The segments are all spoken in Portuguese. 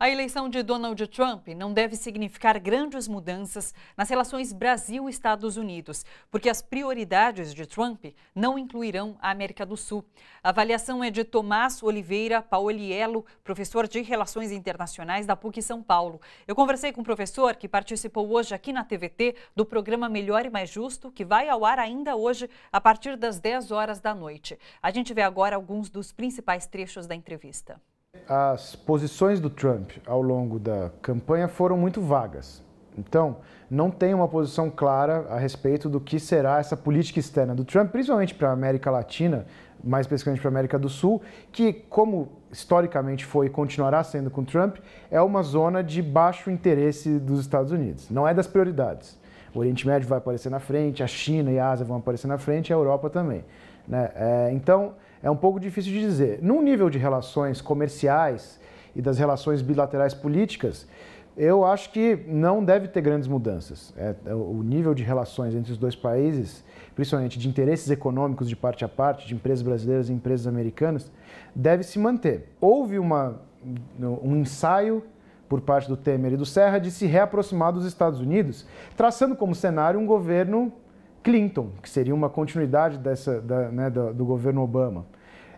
A eleição de Donald Trump não deve significar grandes mudanças nas relações Brasil-Estados Unidos, porque as prioridades de Trump não incluirão a América do Sul. A avaliação é de Tomás Oliveira Paoliello, professor de Relações Internacionais da PUC São Paulo. Eu conversei com o um professor que participou hoje aqui na TVT do programa Melhor e Mais Justo, que vai ao ar ainda hoje a partir das 10 horas da noite. A gente vê agora alguns dos principais trechos da entrevista as posições do Trump ao longo da campanha foram muito vagas. Então, não tem uma posição clara a respeito do que será essa política externa do Trump, principalmente para a América Latina, mais especificamente para a América do Sul, que, como historicamente foi e continuará sendo com Trump, é uma zona de baixo interesse dos Estados Unidos. Não é das prioridades. O Oriente Médio vai aparecer na frente, a China e a Ásia vão aparecer na frente, e a Europa também. Né? É, então, é um pouco difícil de dizer. Num nível de relações comerciais e das relações bilaterais políticas, eu acho que não deve ter grandes mudanças. É, é o nível de relações entre os dois países, principalmente de interesses econômicos de parte a parte, de empresas brasileiras e empresas americanas, deve se manter. Houve uma, um ensaio por parte do Temer e do Serra de se reaproximar dos Estados Unidos, traçando como cenário um governo Clinton, que seria uma continuidade dessa, da, né, do, do, governo Obama.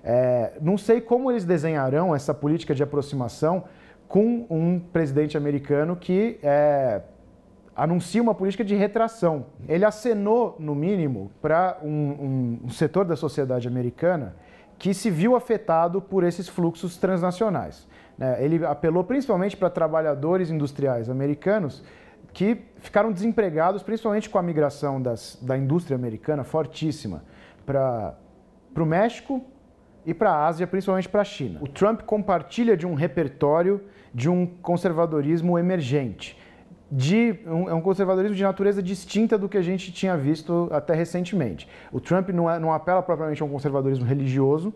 É, não sei como eles desenharão essa política de aproximação com um presidente americano que é, anuncia uma política de retração. Ele acenou, no mínimo, para um, um, um setor da sociedade americana que se viu afetado por esses fluxos transnacionais. Né? Ele apelou principalmente para trabalhadores industriais americanos que ficaram desempregados, principalmente com a migração das, da indústria americana fortíssima para o México e para a Ásia, principalmente para a China. O Trump compartilha de um repertório de um conservadorismo emergente de um, é um, conservadorismo de natureza distinta do que a gente tinha visto até recentemente. O Trump não, é, não apela propriamente a um conservadorismo religioso,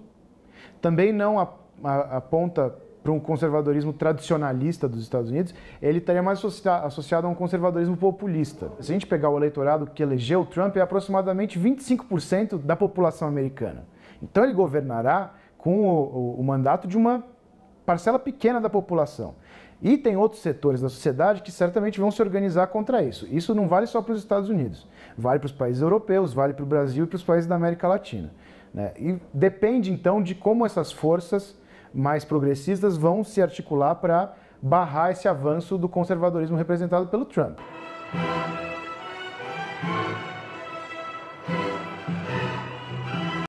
também não a, a, aponta para um conservadorismo tradicionalista dos Estados Unidos, ele estaria mais associado a um conservadorismo populista. Se a gente pegar o eleitorado que elegeu o Trump, é aproximadamente 25% da população americana. Então ele governará com o, o, o mandato de uma parcela pequena da população. E tem outros setores da sociedade que certamente vão se organizar contra isso. Isso não vale só para os Estados Unidos, vale para os países europeus, vale para o Brasil e para os países da América Latina. Né? E depende então de como essas forças mais progressistas vão se articular para barrar esse avanço do conservadorismo representado pelo Trump.